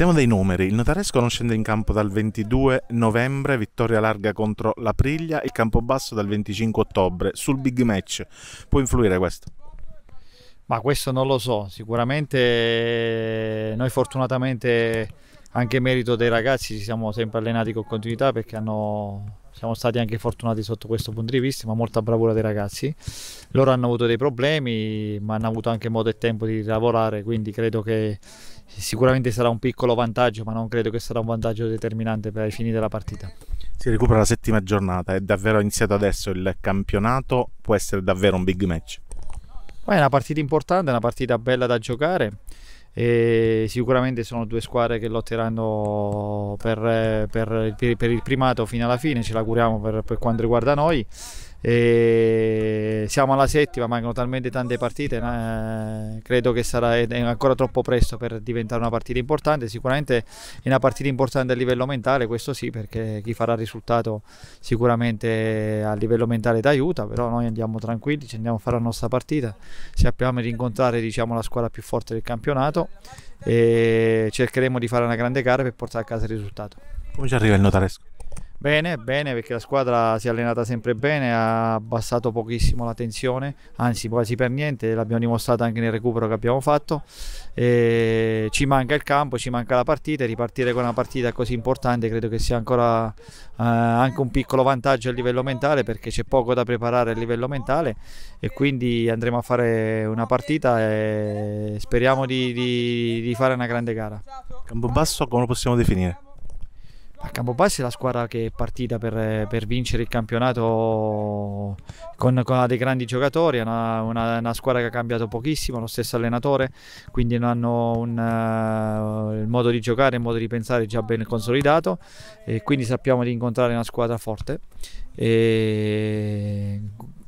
Stiamo dei numeri, il notaresco non scende in campo dal 22 novembre, vittoria larga contro la Priglia, il campo basso dal 25 ottobre, sul big match. Può influire questo? Ma questo non lo so, sicuramente eh, noi fortunatamente anche merito dei ragazzi ci siamo sempre allenati con continuità perché hanno, siamo stati anche fortunati sotto questo punto di vista, ma molta bravura dei ragazzi. Loro hanno avuto dei problemi, ma hanno avuto anche modo e tempo di lavorare, quindi credo che sicuramente sarà un piccolo vantaggio, ma non credo che sarà un vantaggio determinante per i fini della partita. Si recupera la settima giornata, è davvero iniziato adesso il campionato, può essere davvero un big match. Poi è una partita importante, una partita bella da giocare. E sicuramente sono due squadre che lotteranno per, per, per, il primato fino alla fine, ce l'auguriamo per, per quanto riguarda noi. E siamo alla settima, mancano talmente tante partite, eh, credo che sarà ancora troppo presto per diventare una partita importante, sicuramente è una partita importante a livello mentale, questo sì, perché chi farà il risultato sicuramente a livello mentale ti aiuta, però noi andiamo tranquilli, ci andiamo a fare la nostra partita, sappiamo di incontrare diciamo, la squadra più forte del campionato e cercheremo di fare una grande gara per portare a casa il risultato. Come ci arriva il notaresco? Bene, bene perché la squadra si è allenata sempre bene, ha abbassato pochissimo la tensione, anzi quasi per niente, l'abbiamo dimostrato anche nel recupero che abbiamo fatto. E ci manca il campo, ci manca la partita, e ripartire con una partita così importante credo che sia ancora eh, anche un piccolo vantaggio a livello mentale perché c'è poco da preparare a livello mentale e quindi andremo a fare una partita e speriamo di, di, di fare una grande gara. basso come lo possiamo definire? A Campobassi è la squadra che è partita per, per vincere il campionato con, con dei grandi giocatori, è una, una, una, squadra che ha cambiato pochissimo, lo stesso allenatore, quindi hanno un, uh, il modo di giocare, il modo di pensare già ben consolidato e quindi sappiamo di incontrare una squadra forte. E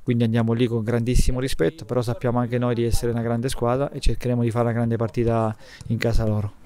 quindi andiamo lì con grandissimo rispetto, però sappiamo anche noi di essere una grande squadra e cercheremo di fare una grande partita in casa loro.